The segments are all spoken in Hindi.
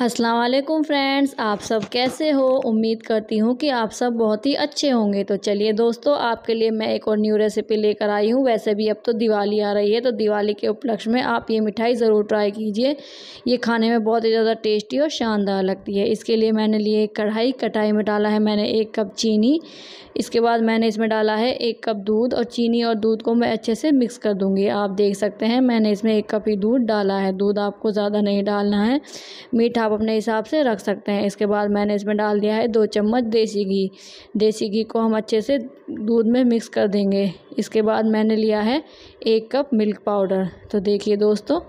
अस्सलाम वालेकुम फ्रेंड्स आप सब कैसे हो उम्मीद करती हूँ कि आप सब बहुत ही अच्छे होंगे तो चलिए दोस्तों आपके लिए मैं एक और न्यू रेसिपी लेकर आई हूँ वैसे भी अब तो दिवाली आ रही है तो दिवाली के उपलक्ष्य में आप ये मिठाई ज़रूर ट्राई कीजिए ये खाने में बहुत ही ज़्यादा टेस्टी और शानदार लगती है इसके लिए मैंने लिए कढ़ाई कटाई में डाला है मैंने एक कप चीनी इसके बाद मैंने इसमें डाला है एक कप दूध और चीनी और दूध को मैं अच्छे से मिक्स कर दूँगी आप देख सकते हैं मैंने इसमें एक कप ही दूध डाला है दूध आपको ज़्यादा नहीं डालना है मीठा आप अपने हिसाब से रख सकते हैं इसके बाद मैंने इसमें डाल दिया है दो चम्मच देसी घी देसी घी को हम अच्छे से दूध में मिक्स कर देंगे इसके बाद मैंने लिया है एक कप मिल्क पाउडर तो देखिए दोस्तों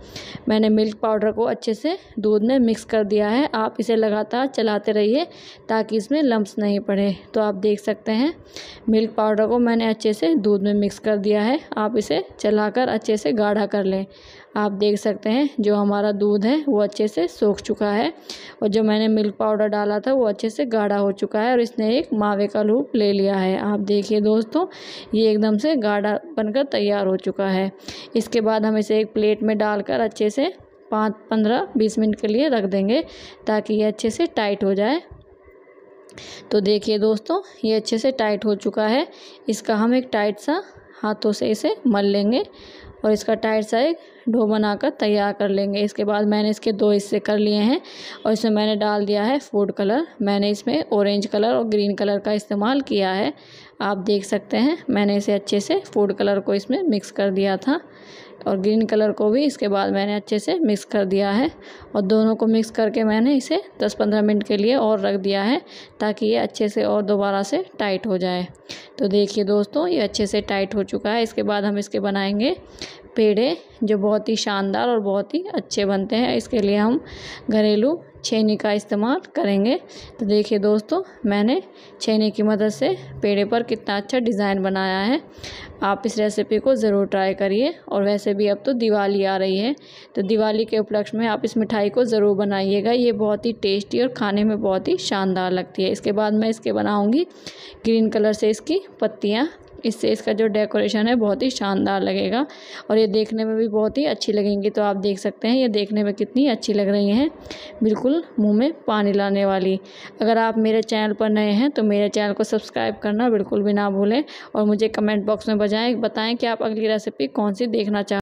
मैंने मिल्क पाउडर को अच्छे से दूध में मिक्स कर दिया है आप इसे लगातार चलाते रहिए ताकि इसमें लम्ब नहीं पड़े तो आप देख सकते हैं मिल्क पाउडर को मैंने अच्छे से दूध में मिक्स कर दिया है आप इसे चलाकर अच्छे से गाढ़ा कर लें आप देख सकते हैं जो हमारा दूध है वो अच्छे से सूख चुका है है और जो मैंने मिल्क पाउडर डाला था वो अच्छे से गाढ़ा हो चुका है और इसने एक मावे का लूप ले लिया है आप देखिए दोस्तों ये एकदम से गाढ़ा बनकर तैयार हो चुका है इसके बाद हम इसे एक प्लेट में डालकर अच्छे से पाँच पंद्रह बीस मिनट के लिए रख देंगे ताकि ये अच्छे से टाइट हो जाए तो देखिए दोस्तों ये अच्छे से टाइट हो चुका है इसका हम एक टाइट सा हाथों से इसे मल लेंगे और इसका टाइट सा एक डो बनाकर तैयार कर लेंगे इसके बाद मैंने इसके दो हिस्से कर लिए हैं और इसमें मैंने डाल दिया है फूड कलर मैंने इसमें ऑरेंज कलर और ग्रीन कलर का इस्तेमाल किया है आप देख सकते हैं मैंने इसे अच्छे से फूड कलर को इसमें मिक्स कर दिया था और ग्रीन कलर को भी इसके बाद मैंने अच्छे से मिक्स कर दिया है और दोनों को मिक्स करके मैंने इसे 10-15 मिनट के लिए और रख दिया है ताकि ये अच्छे से और दोबारा से टाइट हो जाए तो देखिए दोस्तों ये अच्छे से टाइट हो चुका है इसके बाद हम इसके बनाएंगे पेड़े जो बहुत ही शानदार और बहुत ही अच्छे बनते हैं इसके लिए हम घरेलू छेनी का इस्तेमाल करेंगे तो देखिए दोस्तों मैंने छेनी की मदद से पेड़े पर कितना अच्छा डिज़ाइन बनाया है आप इस रेसिपी को ज़रूर ट्राई करिए और वैसे भी अब तो दिवाली आ रही है तो दिवाली के उपलक्ष्य में आप इस मिठाई को ज़रूर बनाइएगा ये बहुत ही टेस्टी और खाने में बहुत ही शानदार लगती है इसके बाद मैं इसके बनाऊँगी ग्रीन कलर से इसकी पत्तियाँ इससे इसका जो डेकोरेशन है बहुत ही शानदार लगेगा और ये देखने में भी बहुत ही अच्छी लगेंगी तो आप देख सकते हैं ये देखने में कितनी अच्छी लग रही हैं बिल्कुल मुँह में पानी लाने वाली अगर आप मेरे चैनल पर नए हैं तो मेरे चैनल को सब्सक्राइब करना बिल्कुल भी ना भूलें और मुझे कमेंट बॉक्स में बजाएँ बताएँ कि आप अगली रेसिपी कौन सी देखना चाहें